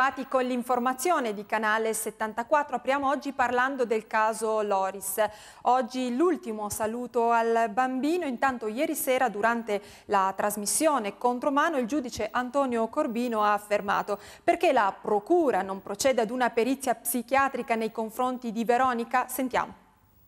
Bentrovati con l'informazione di Canale 74. Apriamo oggi parlando del caso Loris. Oggi l'ultimo saluto al bambino. Intanto ieri sera durante la trasmissione Contromano il giudice Antonio Corbino ha affermato perché la procura non procede ad una perizia psichiatrica nei confronti di Veronica? Sentiamo.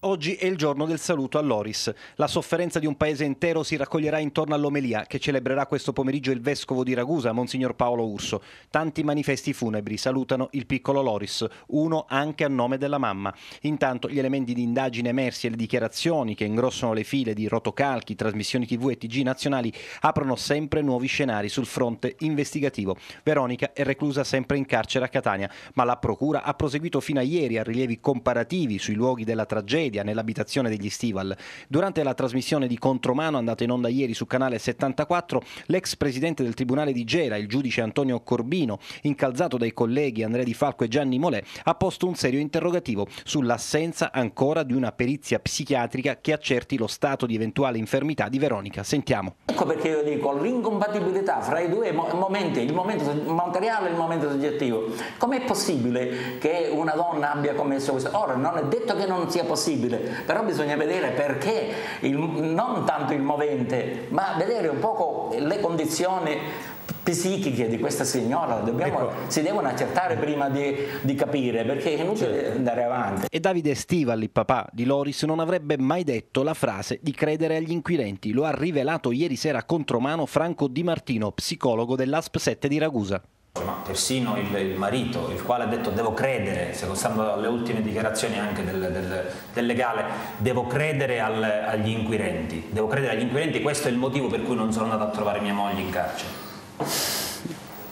Oggi è il giorno del saluto a Loris. La sofferenza di un paese intero si raccoglierà intorno all'Omelia, che celebrerà questo pomeriggio il vescovo di Ragusa, Monsignor Paolo Urso. Tanti manifesti funebri salutano il piccolo Loris, uno anche a nome della mamma. Intanto gli elementi di indagine emersi e le dichiarazioni che ingrossano le file di rotocalchi, trasmissioni TV e TG nazionali aprono sempre nuovi scenari sul fronte investigativo. Veronica è reclusa sempre in carcere a Catania, ma la procura ha proseguito fino a ieri a rilievi comparativi sui luoghi della tragedia tragedia nell'abitazione degli Stival. Durante la trasmissione di Contromano andata in onda ieri su canale 74, l'ex presidente del Tribunale di Gela, il giudice Antonio Corbino, incalzato dai colleghi Andrea Di Falco e Gianni Molè, ha posto un serio interrogativo sull'assenza ancora di una perizia psichiatrica che accerti lo stato di eventuale infermità di Veronica. Sentiamo. Ecco perché io dico l'incompatibilità fra i due momenti, il momento materiale e il momento soggettivo. Com'è possibile che una donna abbia commesso questo? Ora, non è detto che non sia possibile possibile, però bisogna vedere perché, il, non tanto il movente, ma vedere un poco le condizioni psichiche di questa signora dobbiamo, ecco. si devono accertare prima di, di capire perché è inutile certo. andare avanti. E Davide Stivali, papà di Loris, non avrebbe mai detto la frase di credere agli inquirenti, lo ha rivelato ieri sera contromano Franco Di Martino, psicologo dell'ASP 7 di Ragusa. Cioè, ma persino il, il, marito, il quale ha detto devo credere, secondo le ultime dichiarazioni anche del, del, del legale, devo credere al, agli inquirenti, devo credere agli inquirenti, questo è il motivo per cui non sono andato a trovare mia moglie in carcere.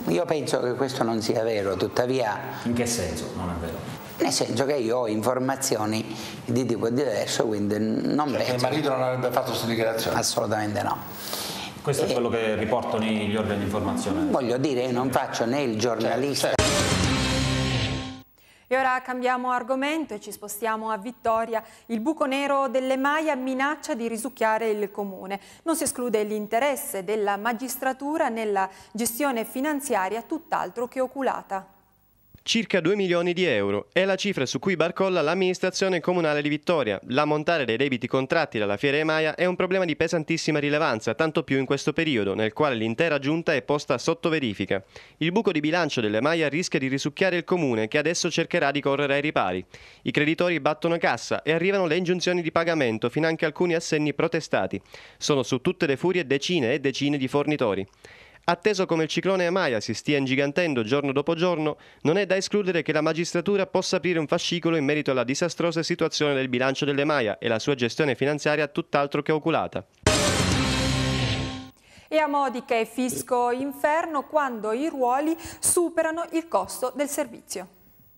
Io penso che questo non sia vero, tuttavia... In che senso non è vero? Nel senso che io ho informazioni di tipo diverso, quindi non cioè penso... Che il marito non avrebbe fatto questa dichiarazione? Assolutamente no. Questo è quello che riportano gli organi di informazione. Voglio dire, non faccio né il giornalista. Certo, certo. E ora cambiamo argomento e ci spostiamo a Vittoria. Il buco nero delle Maia minaccia di risucchiare il comune. Non si esclude l'interesse della magistratura nella gestione finanziaria tutt'altro che oculata circa 2 milioni di euro. È la cifra su cui barcolla l'amministrazione comunale di Vittoria. L'ammontare dei debiti contratti dalla Fiera Emaia è un problema di pesantissima rilevanza, tanto più in questo periodo, nel quale l'intera giunta è posta sotto verifica. Il buco di bilancio dell'Emaia rischia di risucchiare il comune, che adesso cercherà di correre ai ripari. I creditori battono cassa e arrivano le ingiunzioni di pagamento, anche alcuni assegni protestati. Sono su tutte le furie decine e decine di fornitori. Atteso come il ciclone Amaya si stia ingigantendo giorno dopo giorno, non è da escludere che la magistratura possa aprire un fascicolo in merito alla disastrosa situazione del bilancio delle Maya e la sua gestione finanziaria tutt'altro che oculata. E a Modica è Fisco Inferno quando i ruoli superano il costo del servizio.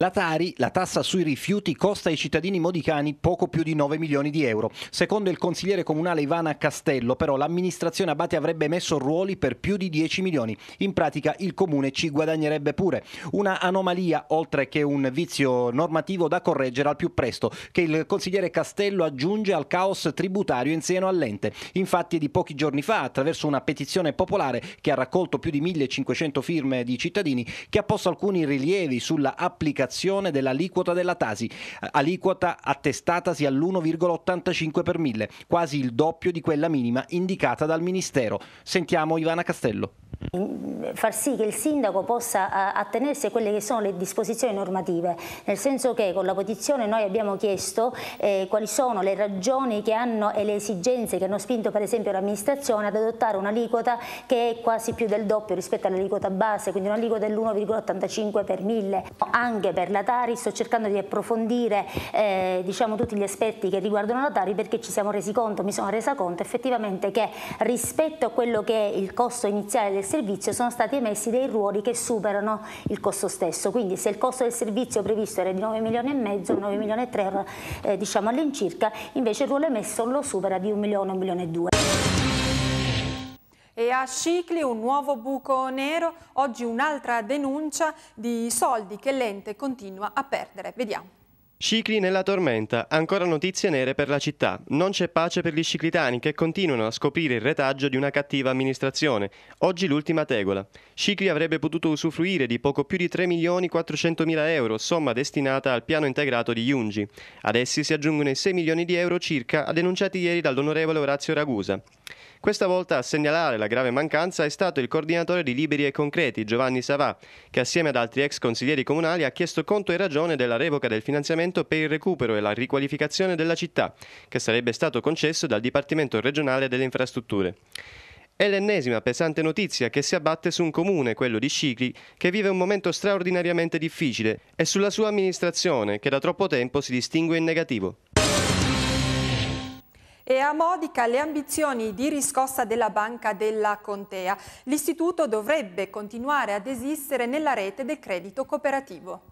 La Tari, la tassa sui rifiuti, costa ai cittadini modicani poco più di 9 milioni di euro. Secondo il consigliere comunale Ivana Castello, però, l'amministrazione Abate avrebbe messo ruoli per più di 10 milioni. In pratica il comune ci guadagnerebbe pure. Una anomalia, oltre che un vizio normativo da correggere al più presto, che il consigliere Castello aggiunge al caos tributario in seno all'ente. Infatti è di pochi giorni fa, attraverso una petizione popolare che ha raccolto più di 1500 firme di cittadini, che ha posto alcuni rilievi sulla applicazione applicazione dell'aliquota della Tasi, aliquota attestatasi all'1,85 per mille, quasi il doppio di quella minima indicata dal Ministero. Sentiamo Ivana Castello far sì che il sindaco possa eh, attenersi a quelle che sono le disposizioni normative, nel senso che con la petizione noi abbiamo chiesto eh, quali sono le ragioni che hanno e le esigenze che hanno spinto per esempio l'amministrazione ad adottare un'aliquota che è quasi più del doppio rispetto all'aliquota base, quindi un'aliquota dell'1,85 per mille, anche per la Tari, sto cercando di approfondire eh, diciamo, tutti gli aspetti che riguardano la Tari perché ci siamo resi conto, mi sono resa conto effettivamente che rispetto a quello che è il costo iniziale del servizio sono stati emessi dei ruoli che superano il costo stesso, quindi se il costo del servizio previsto era di 9 milioni e mezzo, 9 milioni e 3 eh, diciamo all'incirca, invece il ruolo emesso lo supera di 1 milione, 1 milione e 2. E a Scicli un nuovo buco nero, oggi un'altra denuncia di soldi che l'ente continua a perdere. Vediamo. Cicli nella tormenta, ancora notizie nere per la città. Non c'è pace per gli ciclitani che continuano a scoprire il retaggio di una cattiva amministrazione. Oggi l'ultima tegola. Cicli avrebbe potuto usufruire di poco più di 3 milioni 400 mila euro, somma destinata al piano integrato di Jungi. Ad essi si aggiungono i 6 milioni di euro circa denunciati ieri dall'onorevole Orazio Ragusa. Questa volta a segnalare la grave mancanza è stato il coordinatore di Liberi e Concreti, Giovanni Savà, che assieme ad altri ex consiglieri comunali ha chiesto conto e ragione della revoca del finanziamento per il recupero e la riqualificazione della città, che sarebbe stato concesso dal Dipartimento regionale delle infrastrutture. È l'ennesima pesante notizia che si abbatte su un comune, quello di Scicli, che vive un momento straordinariamente difficile e sulla sua amministrazione, che da troppo tempo si distingue in negativo. E a Modica le ambizioni di riscossa della Banca della Contea. L'istituto dovrebbe continuare ad esistere nella rete del credito cooperativo.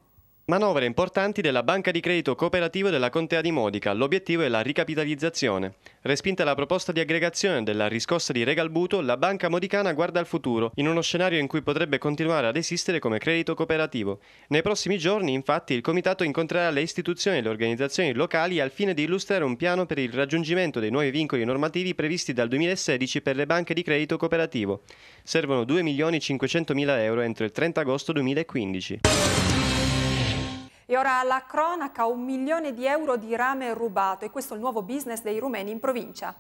Manovre importanti della Banca di Credito Cooperativo della Contea di Modica. L'obiettivo è la ricapitalizzazione. Respinta la proposta di aggregazione della riscossa di Regalbuto, la banca modicana guarda al futuro, in uno scenario in cui potrebbe continuare ad esistere come credito cooperativo. Nei prossimi giorni, infatti, il comitato incontrerà le istituzioni e le organizzazioni locali al fine di illustrare un piano per il raggiungimento dei nuovi vincoli normativi previsti dal 2016 per le banche di credito cooperativo. Servono 2.500.000 euro entro il 30 agosto 2015. E ora alla cronaca un milione di euro di rame rubato e questo è il nuovo business dei rumeni in provincia.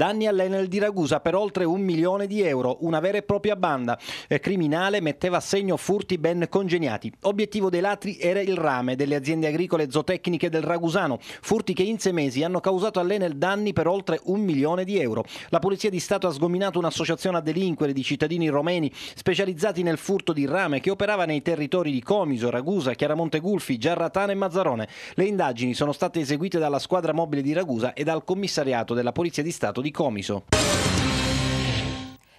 Danni all'Enel di Ragusa per oltre un milione di euro. Una vera e propria banda eh, criminale metteva a segno furti ben congeniati. Obiettivo dei latri era il rame delle aziende agricole zootecniche del Ragusano. Furti che in sei mesi hanno causato all'Enel danni per oltre un milione di euro. La Polizia di Stato ha sgominato un'associazione a delinquere di cittadini romeni specializzati nel furto di rame che operava nei territori di Comiso, Ragusa, Chiaramonte Gulfi, Giarratana e Mazzarone. Le indagini sono state eseguite dalla squadra mobile di Ragusa e dal commissariato della Polizia di Stato di di Comiso.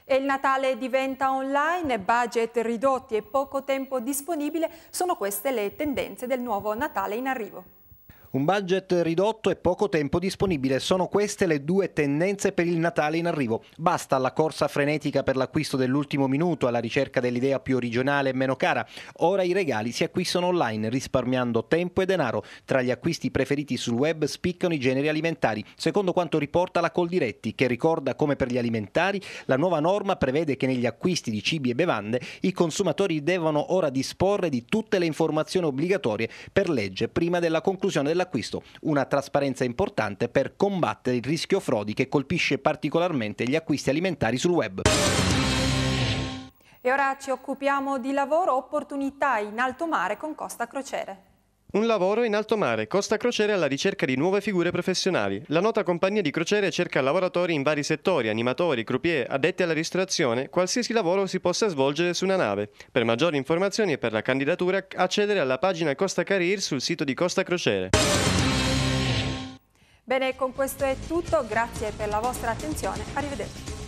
E il Natale diventa online, budget ridotti e poco tempo disponibile, sono queste le tendenze del nuovo Natale in arrivo. Un budget ridotto e poco tempo disponibile sono queste le due tendenze per il Natale in arrivo. Basta alla corsa frenetica per l'acquisto dell'ultimo minuto, alla ricerca dell'idea più originale e meno cara. Ora i regali si acquistano online risparmiando tempo e denaro. Tra gli acquisti preferiti sul web spiccano i generi alimentari, secondo quanto riporta la Coldiretti, che ricorda come per gli alimentari la nuova norma prevede che negli acquisti di cibi e bevande i consumatori devono ora disporre di tutte le informazioni obbligatorie per legge prima della conclusione della dell'acquisto, una trasparenza importante per combattere il rischio frodi che colpisce particolarmente gli acquisti alimentari sul web. E ora ci occupiamo di lavoro, opportunità in alto mare con Costa Crociere. Un lavoro in alto mare. Costa Crociere alla ricerca di nuove figure professionali. La nota compagnia di crociere cerca lavoratori in vari settori, animatori, croupier, addetti alla ristorazione, qualsiasi lavoro si possa svolgere su una nave. Per maggiori informazioni e per la candidatura accedere alla pagina Costa Career sul sito di Costa Crociere. Bene, con questo è tutto. Grazie per la vostra attenzione. Arrivederci.